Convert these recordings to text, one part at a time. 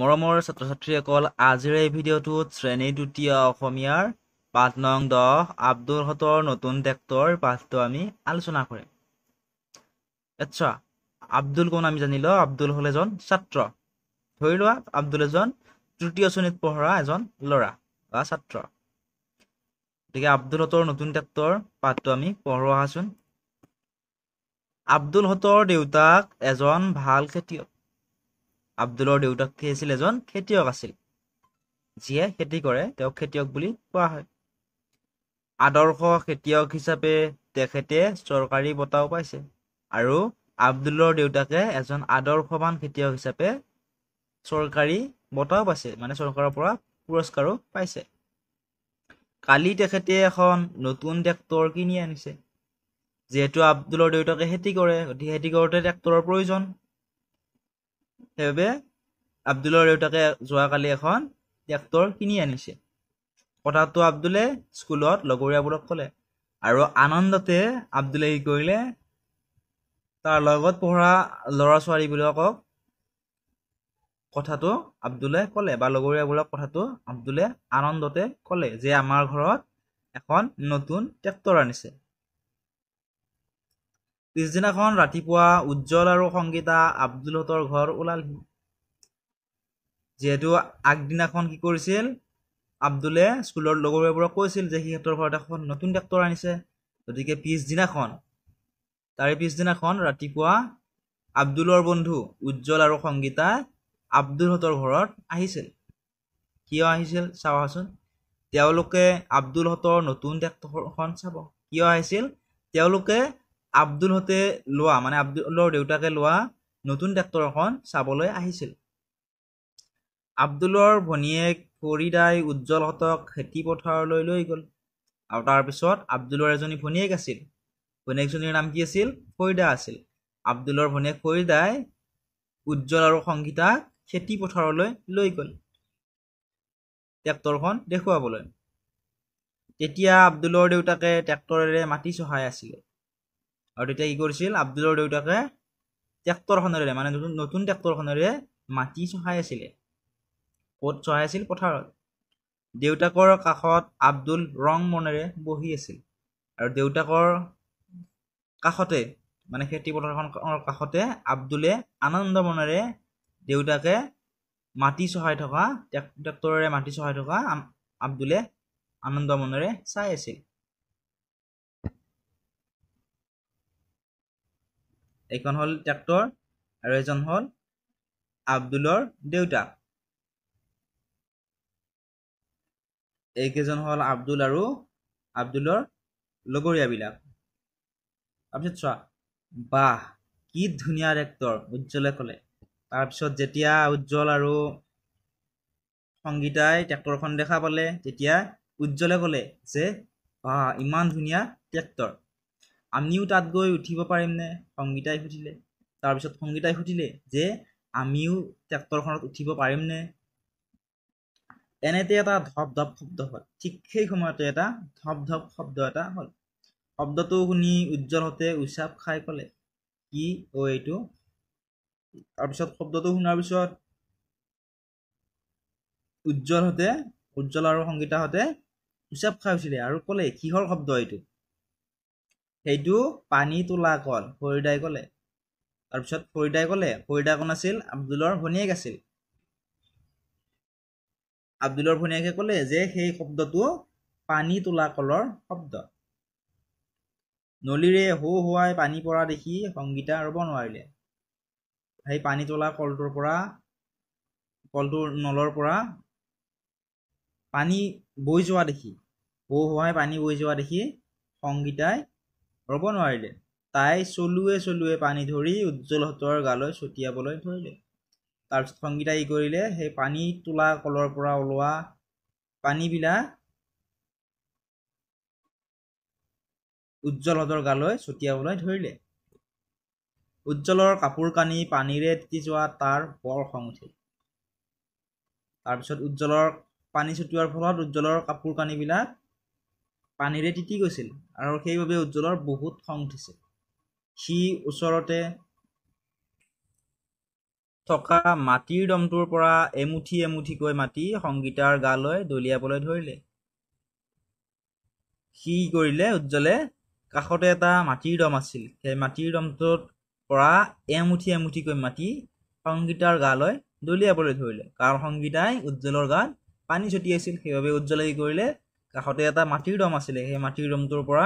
মৰমৰ ছাত্ৰ ছাত্ৰীসকল আজিৰ এই ভিডিঅ'টোত শ্ৰেণী দ্বিতীয় অসমীয়াৰ পাঁচ নং দহ আব্দুলহঁতৰ নতুন টেক্টৰ পাঠটো আমি আলোচনা কৰিম আচ্ছা আব্দুল কোন আমি জানি লওঁ আব্দুল হ'ল এজন ছাত্ৰ ধৰি লোৱা আব্দুল এজন তৃতীয় শ্ৰেণীত পঢ়া এজন ল'ৰা বা ছাত্ৰ গতিকে আব্দুলহঁতৰ নতুন টেক্টৰ পাঠটো আমি পঢ়োৱা আছোঁ আব্দুলহঁতৰ দেউতাক এজন ভাল খেতিয়ক আব্দুলৰ দেউতাক আছিল এজন খেতিয়ক আছিল যিয়ে খেতি কৰে তেওঁক খেতিয়ক বুলি কোৱা হয় আদৰ্শ খেতিয়ক হিচাপে তেখেতে চৰকাৰী বঁটাও পাইছে আৰু আব্দুলৰ দেউতাকে এজন আদৰ্শৱান খেতিয়ক হিচাপে চৰকাৰী বঁটাও পাইছে মানে চৰকাৰৰ পৰা পুৰস্কাৰো পাইছে কালি তেখেতে এখন নতুন ট্ৰেক্টৰ কিনি আনিছে যিহেতু আব্দুলৰ দেউতাকে খেতি কৰে গতিকে খেতি কৰোঁতে ট্ৰেক্টৰৰ প্ৰয়োজন সেইবাবে আব্দুলৰ দেউতাকে যোৱাকালি এখন ট্ৰেক্টৰ কিনি আনিছে কথাটো আব্দুলে স্কুলত লগৰীয়াবোৰক ক'লে আৰু আনন্দতে আব্দুলে কি কৰিলে তাৰ লগত পঢ়া ল'ৰা ছোৱালীবিলাকক কথাটো আব্দুলে ক'লে বা লগৰীয়াবোৰক কথাটো আব্দুলে আনন্দতে ক'লে যে আমাৰ ঘৰত এখন নতুন ট্ৰেক্টৰ আনিছে পিছদিনাখন ৰাতিপুৱা উজ্জ্বল আৰু সংগীতা আব্দুলহঁতৰ ঘৰ ওলালহি যিহেতু আগদিনাখন কি কৰিছিল আব্দুলে স্কুলৰ লগৰবোৰক কৈছিল যে সিহঁতৰ ঘৰত এখন নতুন ট্ৰেক্টৰ আনিছে গতিকে পিছদিনাখন তাৰে পিছদিনাখন ৰাতিপুৱা আব্দুলৰ বন্ধু উজ্জ্বল আৰু সংগীতা আব্দুলহঁতৰ ঘৰত আহিছিল কিয় আহিছিল চাওঁচোন তেওঁলোকে আব্দুলহঁতৰ নতুন ট্ৰেক্টৰখন চাব কিয় আহিছিল তেওঁলোকে আব্দুলহঁতে লোৱা মানে আব্দুলৰ দেউতাকে লোৱা নতুন ট্ৰেক্টৰখন চাবলৈ আহিছিল আব্দুলৰ ভনীয়েক ফৰিদাই উজ্জ্বলহঁতক খেতি পথাৰলৈ লৈ গ'ল আৰু তাৰপিছত আব্দুলৰ এজনী ভনীয়েক আছিল ভনীয়েকজনীৰ নাম কি আছিল ফৰিদা আছিল আব্দুলৰ ভনীয়েক ফৰিদাই উজ্জ্বল আৰু সংগীতাক পথাৰলৈ লৈ গ'ল ট্ৰেক্টৰখন দেখুৱাবলৈ তেতিয়া আব্দুলৰ দেউতাকে ট্ৰেক্টৰেৰে মাটি চহাই আছিলে আৰু তেতিয়া কি কৰিছিল আব্দুলৰ দেউতাকে ট্ৰেক্টৰখনেৰে মানে নতুন নতুন ট্ৰেক্টৰখনেৰে মাটি চহাই আছিলে ক'ত চহাই আছিল পথাৰত দেউতাকৰ কাষত আব্দুল ৰং মনেৰে বহি আছিল আৰু দেউতাকৰ কাষতে মানে খেতি পথাৰখনৰ কাষতে আব্দুলে আনন্দ মনেৰে দেউতাকে মাটি চহাই থকা ট্ৰেক্টৰেৰে মাটি চহাই থকা আব্দুলে আনন্দ মনেৰে চাই আছিল এইখন হল ট্ৰেক্টৰ আৰু এজন হল আব্দুলৰ দেউতা এইকেইজন হল আব্দুল আৰু আব্দুলৰ লগৰীয়াবিলাক তাৰপিছত চোৱা বাহ কি ধুনীয়া ট্ৰেক্টৰ উজ্জ্বলে কলে তাৰপিছত যেতিয়া উজ্জ্বল আৰু সংগীতাই ট্ৰেক্টৰখন দেখা পালে তেতিয়া উজ্জ্বলে কলে যে বাহ ইমান ধুনীয়া ট্ৰেক্টৰ আমিও তাত গৈ উঠিব পাৰিমনে সংগীতাই সুধিলে তাৰপিছত সংগীতাই সুধিলে যে আমিও ট্ৰেক্টৰখনত উঠিব পাৰিমনে এনেতে এটা ধপ ধপ শব্দ হ'ল ঠিক সেই সময়তে এটা ধপ ধপ শব্দ এটা হ'ল শব্দটো শুনি উজ্জ্বল হওঁতে উচাপ খাই ক'লে কি অ' এইটো তাৰপিছত শব্দটো শুনাৰ পিছত উজ্জ্বল হওঁতে উজ্জ্বল আৰু সংগীতাহঁতে উচাপ খাই উঠিলে আৰু ক'লে কিহৰ শব্দ এইটো সেইটো পানী তোলা কল ফৰিদাই ক'লে তাৰপিছত ফৰিদাই ক'লে ফৰিদা কোন আছিল আব্দুলৰ ভনীয়েক আছিল আব্দুলৰ ভনীয়েকে ক'লে যে সেই শব্দটো পানী তোলা কলৰ শব্দ নলীৰে হৌ হোৱাই পানী পৰা দেখি সংগীতা ৰ'ব নোৱাৰিলে সেই পানী তোলা কলটোৰ পৰা কলটোৰ নলৰ পৰা পানী বৈ যোৱা দেখি হৌ হোৱাই পানী বৈ যোৱা দেখি সংগীতাই ৰ'ব নোৱাৰিলে তাই চলোৱে চলোৱে পানী ধৰি উজ্জ্বল হতৰ গালৈ ছটিয়াবলৈ ধৰিলে তাৰপিছত সংগীতা কি কৰিলে সেই পানী তোলা কলৰ পৰা ওলোৱা পানীবিলাক উজ্জ্বল হতৰ গালৈ ছটিয়াবলৈ ধৰিলে উজ্জ্বলৰ কাপোৰ কানি পানীৰে তিতি যোৱা তাৰ বৰ খং উঠিল তাৰপিছত উজ্জ্বলৰ পানী ছটিওৱাৰ ফলত উজ্জ্বলৰ কাপোৰ কানিবিলাক পানীৰে তিতি গৈছিল আৰু সেইবাবে উজ্জ্বলৰ বহুত খং উঠিছিল সি ওচৰতে থকা মাটিৰ দমটোৰ পৰা এমুঠি এমুঠিকৈ মাটি সংগীতাৰ গালৈ দলিয়াবলৈ ধৰিলে সি কৰিলে উজ্জ্বলে কাষতে এটা মাটিৰ দম আছিল সেই মাটিৰ দমটোত পৰা এমুঠি এমুঠিকৈ মাটি সংগীতাৰ গালৈ দলিয়াবলৈ ধৰিলে কাৰণ সংগীতাই উজ্জ্বলৰ গাত পানী ছটিয়াইছিল সেইবাবে উজ্জ্বলে কি কৰিলে কাষতে এটা মাটিৰ দম আছিলে সেই মাটিৰ দমটোৰ পৰা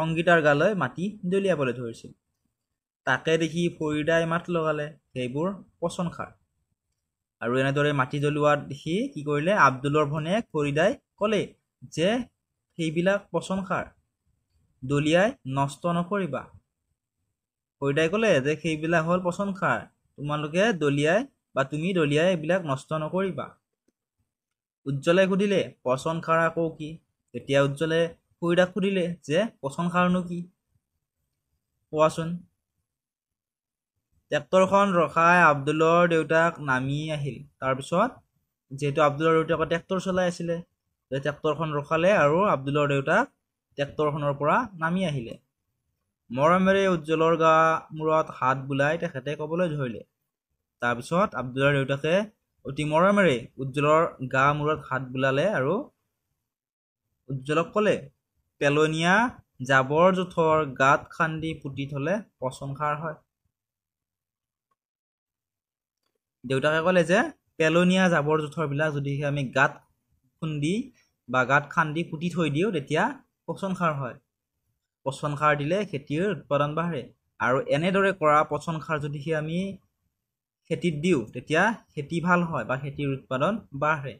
সংগীতাৰ গালৈ মাটি দলিয়াবলৈ ধৰিছিল তাকে দেখি ফৰিদাই মাত লগালে সেইবোৰ পচন সাৰ আৰু এনেদৰে মাটি জ্বলোৱা দেখি কি কৰিলে আব্দুলৰ ভনীয়েক ফৰিদাই ক'লে যে সেইবিলাক পচন সাৰ দলিয়াই নষ্ট নকৰিবা ফৰিদাই ক'লে যে সেইবিলাক হ'ল পচন সাৰ তোমালোকে দলিয়াই বা তুমি দলিয়াই এইবিলাক নষ্ট নকৰিবা উজ্জ্বলে সুধিলে পচন সাৰ আকৌ কি তেতিয়া উজ্জ্বলে খুৰীদাক সুধিলে যে পচন সাৰনো কি কোৱাচোন ট্ৰেক্টৰখন ৰখাই আব্দুলৰ দেউতাক নামি আহিল তাৰপিছত যিহেতু আব্দুলৰ দেউতাকে ট্ৰেক্টৰ চলাই আছিলে ট্ৰেক্টৰখন ৰখালে আৰু আব্দুলৰ দেউতাক ট্ৰেক্টৰখনৰ পৰা নামি আহিলে মৰমেৰে উজ্জ্বলৰ গা মূৰত হাত বোলাই তেখেতে ক'বলৈ ধৰিলে তাৰপিছত আব্দুলৰ দেউতাকে অতি মৰে মৰমেৰে উজ্জ্বলৰ গা মূৰত হাত বুলালে আৰু উজ্জ্বলক ক'লে পেলনীয়া জাবৰ জোঁথৰ গাত খান্দি পুতি থ'লে পচন সাৰ হয় দেউতাকে ক'লে যে পেলনীয়া জাবৰ জোঁথৰবিলাক যদিহে আমি গাত খুন্দি বা গাত খান্দি পুতি থৈ দিওঁ তেতিয়া পচন সাৰ হয় পচন সাৰ দিলে খেতিৰ উৎপাদন বাঢ়ে আৰু এনেদৰে কৰা পচন সাৰ যদিহে আমি খেতিত দিওঁ তেতিয়া খেতি ভাল হয় বা খেতিৰ উৎপাদন বাঢ়ে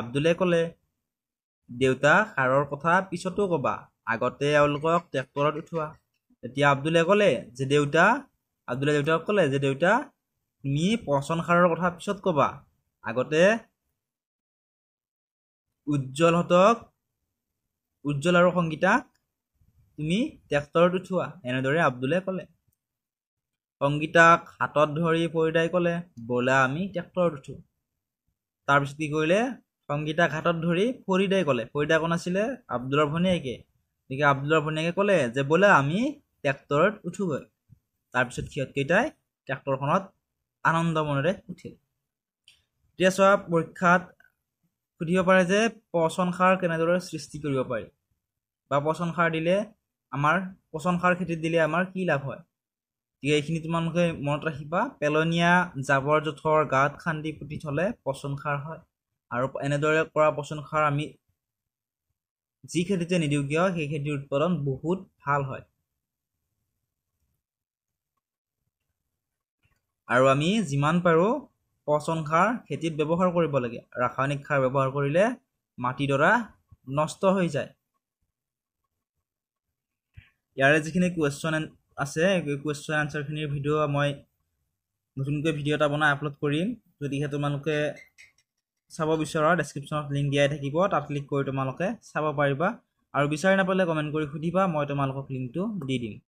আব্দুলে ক'লে দেউতা সাৰৰ কথা পিছতো ক'বা আগতে এওঁলোকক ট্ৰেক্টৰত উঠোৱা তেতিয়া আব্দুলে ক'লে যে দেউতা আব্দুলে দেউতাক ক'লে যে দেউতা তুমি পচন সাৰৰ কথা পিছত ক'বা আগতে উজ্জ্বলহঁতক উজ্জ্বল আৰু সংগীতাক তুমি ট্ৰেক্টৰত উঠোৱা এনেদৰে আব্দুলে ক'লে অংগীতাক হাতত ধৰি ফৰিদাই ক'লে ব'লা আমি ট্ৰেক্টৰত উঠো তাৰপিছত কি কৰিলে সংগীতাক হাতত ধৰি ফৰিদাই ক'লে ফৰিদা কোন আছিলে আব্দুলৰ ভনীয়েকে গতিকে আব্দুলৰ ভনীয়েকে ক'লে যে ব'লা আমি ট্ৰেক্টৰত উঠোগৈ তাৰপিছত সিহঁতকেইটাই ট্ৰেক্টৰখনত আনন্দ মনেৰে উঠিল এতিয়া চোৱা পৰীক্ষাত সুধিব পাৰে যে পচন সাৰ কেনেদৰে সৃষ্টি কৰিব পাৰি বা পচন সাৰ দিলে আমাৰ পচন সাৰ খেতিত দিলে আমাৰ কি লাভ হয় গতিকে এইখিনি তোমালোকে মনত ৰাখিবা পেলনীয়া জাবৰ জোঁথৰ গাত খান্দি পুতি থ'লে পচন সাৰ হয় আৰু এনেদৰে কৰা পচন সাৰ আমি যি খেতিতে নিদিওঁ কিয় সেই খেতিৰ উৎপাদন বহুত ভাল হয় আৰু আমি যিমান পাৰোঁ পচন সাৰ খেতিত ব্যৱহাৰ কৰিব লাগে ৰাসায়নিক সাৰ ব্যৱহাৰ কৰিলে মাটিডৰা নষ্ট হৈ যায় ইয়াৰে যিখিনি কুৱেশ্যন এণ্ড আছে কুৱেশ্যন আনচাৰখিনিৰ ভিডিঅ' মই নতুনকৈ ভিডিঅ' এটা বনাই আপলোড কৰিম যদিহে তোমালোকে চাব বিচৰা ডেছক্ৰিপশ্যনত লিংক দিয়াই থাকিব তাত ক্লিক কৰি তোমালোকে চাব পাৰিবা আৰু বিচাৰি নাপালে কমেণ্ট কৰি সুধিবা মই তোমালোকক লিংকটো দি দিম